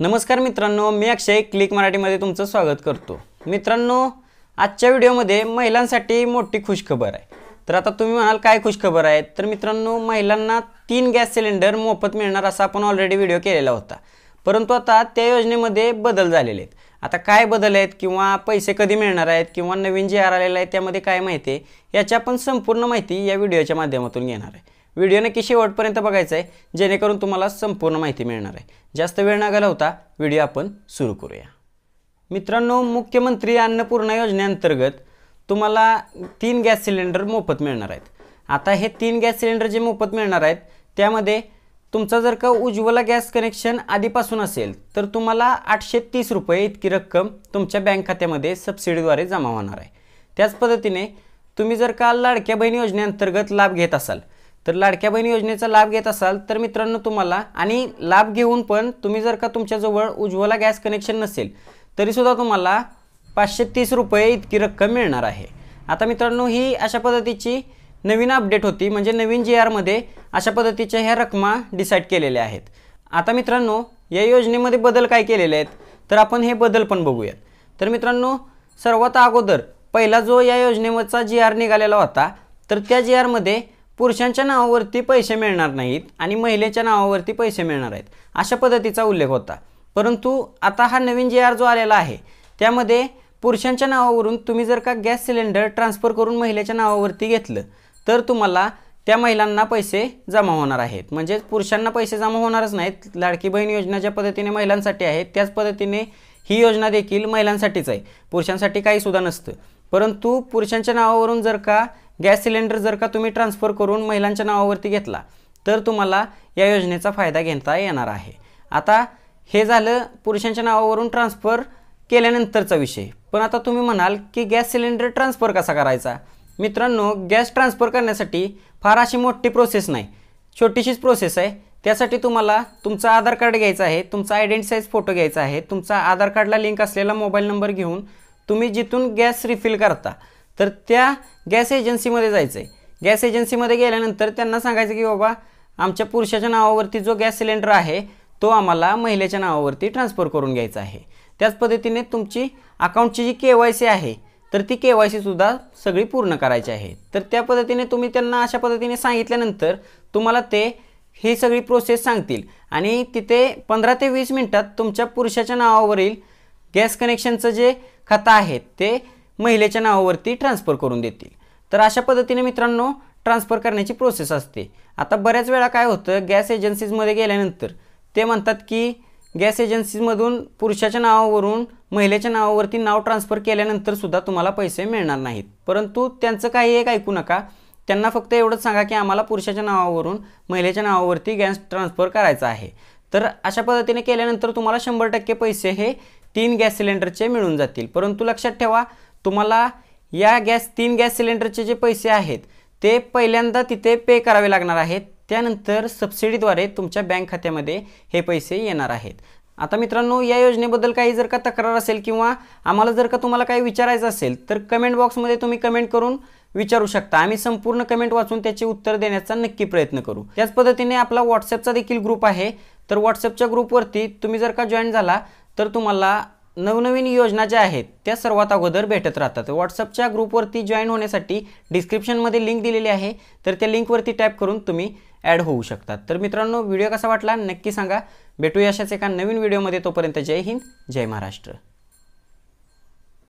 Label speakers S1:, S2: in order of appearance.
S1: नमस्कार मित्रांनो मी अक्षय क्लिक मराठीमध्ये तुमचं स्वागत करतो मित्रांनो आजच्या व्हिडिओमध्ये महिलांसाठी मोठी खुशखबर आहे तर आता तुम्ही म्हणाल काय खुशखबर आहे तर मित्रांनो महिलांना तीन गॅस सिलेंडर मोफत मिळणार असा आपण ऑलरेडी व्हिडिओ केलेला होता परंतु आता त्या योजनेमध्ये बदल झालेले आहेत आता काय बदल आहेत किंवा पैसे कधी मिळणार आहेत किंवा नवीन जे आर आलेलं आहे त्यामध्ये काय माहिती आहे याची आपण संपूर्ण माहिती या व्हिडिओच्या माध्यमातून घेणार आहे व्हिडिओ नक्की शेवटपर्यंत बघायचा आहे जेणेकरून तुम्हाला संपूर्ण माहिती मिळणार आहे जास्त वेळ न घालवता व्हिडिओ आपण सुरू करूया मित्रांनो मुख्यमंत्री अन्नपूर्णा योजनेअंतर्गत तुम्हाला तीन गॅस सिलेंडर मोफत मिळणार आहेत आता हे तीन गॅस सिलेंडर जे मोफत मिळणार आहेत त्यामध्ये तुमचा जर का उज्ज्वला गॅस कनेक्शन आधीपासून असेल तर तुम्हाला आठशे तीस रुपये इतकी रक्कम तुमच्या बँक खात्यामध्ये सबसिडीद्वारे जमा होणार आहे त्याच पद्धतीने तुम्ही जर का लाडक्या बहीण योजनेअंतर्गत लाभ घेत असाल तर लाडक्या बहीण योजनेचा लाभ घेत असाल तर मित्रांनो तुम्हाला आणि लाभ घेऊन पण तुम्ही जर का तुमच्याजवळ उज्ज्वला गॅस कनेक्शन नसेल तरीसुद्धा तुम्हाला पाचशे तीस रुपये इतकी रक्कम मिळणार आहे आता मित्रांनो ही अशा पद्धतीची नवीन अपडेट होती म्हणजे नवीन जी आरमध्ये अशा पद्धतीच्या ह्या रकमा डिसाईड केलेल्या आहेत आता मित्रांनो या योजनेमध्ये बदल काय केलेले आहेत तर आपण हे बदल पण बघूयात तर मित्रांनो सर्वात अगोदर पहिला जो या योजनेवरचा जी आर निघालेला होता तर त्या जी आरमध्ये पुरुषांच्या नावावरती पैसे मिळणार नाहीत आणि महिलेच्या नावावरती पैसे मिळणार आहेत अशा पद्धतीचा उल्लेख होता परंतु आता हा नवीन जे आर जो आलेला आहे त्यामध्ये पुरुषांच्या नावावरून तुम्ही जर का गॅस सिलेंडर ट्रान्सफर करून महिलेच्या नावावरती घेतलं तर तुम्हाला त्या महिलांना पैसे जमा होणार आहेत म्हणजे पुरुषांना पैसे जमा होणारच नाहीत लाडकी बहीण योजना ज्या पद्धतीने महिलांसाठी आहे त्याच पद्धतीने ही योजना देखील महिलांसाठीच आहे पुरुषांसाठी काही सुद्धा नसतं परंतु पुरुषांच्या नावावरून जर का गॅस सिलेंडर जर का तुम्ही ट्रान्सफर करून महिलांच्या नावावरती घेतला तर तुम्हाला या योजनेचा फायदा घेता येणार आहे आता हे झालं पुरुषांच्या नावावरून ट्रान्सफर केल्यानंतरचा विषय पण आता तुम्ही म्हणाल की गॅस सिलेंडर ट्रान्सफर कसा करायचा मित्रांनो गॅस ट्रान्सफर करण्यासाठी फार अशी मोठी प्रोसेस नाही छोटीशीच प्रोसेस आहे त्यासाठी तुम्हाला तुमचा आधार कार्ड घ्यायचा आहे तुमचा आयडेंटी साईज फोटो घ्यायचा आहे तुमचा आधार कार्डला लिंक असलेला मोबाईल नंबर घेऊन तुम्ही जिथून गॅस रिफिल करता तर त्या गॅस एजन्सीमध्ये जायचं आहे गॅस एजन्सीमध्ये गेल्यानंतर त्यांना सांगायचं की बाबा आमच्या पुरुषाच्या नावावरती जो गॅस सिलेंडर आहे तो आम्हाला महिलेच्या नावावरती ट्रान्सफर करून घ्यायचा आहे त्याच पद्धतीने तुमची अकाउंटची जी के वाय सी आहे तर ती के वाय सीसुद्धा सगळी पूर्ण करायची आहे तर त्या पद्धतीने तुम्ही त्यांना अशा पद्धतीने सांगितल्यानंतर तुम्हाला ते ही सगळी प्रोसेस सांगतील आणि तिथे पंधरा ते वीस मिनटात तुमच्या पुरुषाच्या नावावरील गॅस कनेक्शनचं जे खातं आहे ते महिलेच्या नावावरती ट्रान्सफर करून देतील तर अशा पद्धतीने मित्रांनो ट्रान्सफर करण्याची प्रोसेस असते आता बऱ्याच वेळा काय होतं गॅस एजन्सीजमध्ये गेल्यानंतर ते म्हणतात की गॅस एजन्सीजमधून पुरुषाच्या नावावरून महिलेच्या नावावरती नाव ट्रान्सफर केल्यानंतरसुद्धा तुम्हाला पैसे मिळणार नाहीत परंतु त्यांचं काही एक ऐकू नका त्यांना फक्त एवढंच सांगा की आम्हाला पुरुषाच्या नावावरून महिलेच्या नावावरती गॅस ट्रान्सफर करायचा आहे तर अशा पद्धतीने केल्यानंतर तुम्हाला शंभर टक्के पैसे हे तीन गॅस सिलेंडरचे मिळून जातील परंतु लक्षात ठेवा तुम्हाला या गॅस तीन गॅस सिलेंडरचे जे पैसे आहेत ते पहिल्यांदा तिथे पे करावे लागणार आहेत त्यानंतर सबसिडीद्वारे तुमच्या बँक खात्यामध्ये हे पैसे येणार आहेत आता मित्रांनो या योजनेबद्दल काही जर का तक्रार असेल किंवा आम्हाला जर का तुम्हाला काही विचारायचं असेल तर कमेंट बॉक्समध्ये तुम्ही कमेंट करून विचारू शकता आम्ही संपूर्ण कमेंट वाचून त्याचे उत्तर देण्याचा नक्की प्रयत्न करू त्याच पद्धतीने आपला व्हॉट्सअपचा देखील ग्रुप आहे तर व्हॉट्सअपच्या ग्रुपवरती तुम्ही जर का जॉईन झाला तर तुम्हाला नवनवीन योजना ज्या आहेत त्या सर्वात अगोदर भेटत राहतात व्हॉट्सअपच्या ग्रुपवरती जॉईन होण्यासाठी डिस्क्रिप्शनमध्ये लिंक दिलेली आहे तर त्या लिंकवरती टॅप करून तुम्ही ॲड होऊ शकतात तर मित्रांनो व्हिडिओ कसा वाटला नक्की सांगा भेटूया अशाच एका नवीन व्हिडिओमध्ये तोपर्यंत जय हिंद जय महाराष्ट्र